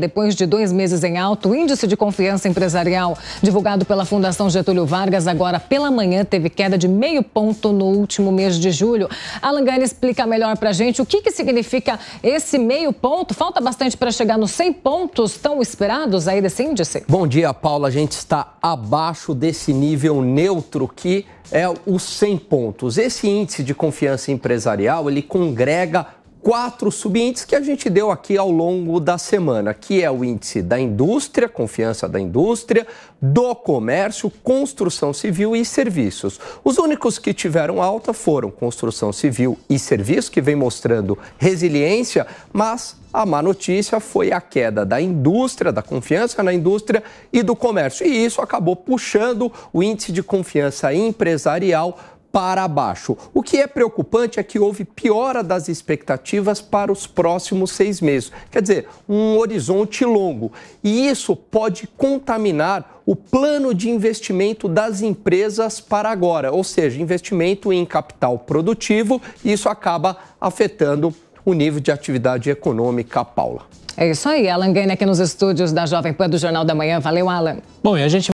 Depois de dois meses em alto, o índice de confiança empresarial divulgado pela Fundação Getúlio Vargas agora pela manhã teve queda de meio ponto no último mês de julho. Alan Gani explica melhor para a gente o que, que significa esse meio ponto. Falta bastante para chegar nos 100 pontos tão esperados aí desse índice. Bom dia, Paula. A gente está abaixo desse nível neutro que é os 100 pontos. Esse índice de confiança empresarial, ele congrega quatro subíndices que a gente deu aqui ao longo da semana, que é o índice da indústria, confiança da indústria, do comércio, construção civil e serviços. Os únicos que tiveram alta foram construção civil e serviços, que vem mostrando resiliência, mas a má notícia foi a queda da indústria, da confiança na indústria e do comércio. E isso acabou puxando o índice de confiança empresarial para baixo. O que é preocupante é que houve piora das expectativas para os próximos seis meses, quer dizer, um horizonte longo. E isso pode contaminar o plano de investimento das empresas para agora, ou seja, investimento em capital produtivo, e isso acaba afetando o nível de atividade econômica, Paula. É isso aí, Alan Gain aqui nos estúdios da Jovem Pan do Jornal da Manhã. Valeu, Alan. Bom, e a gente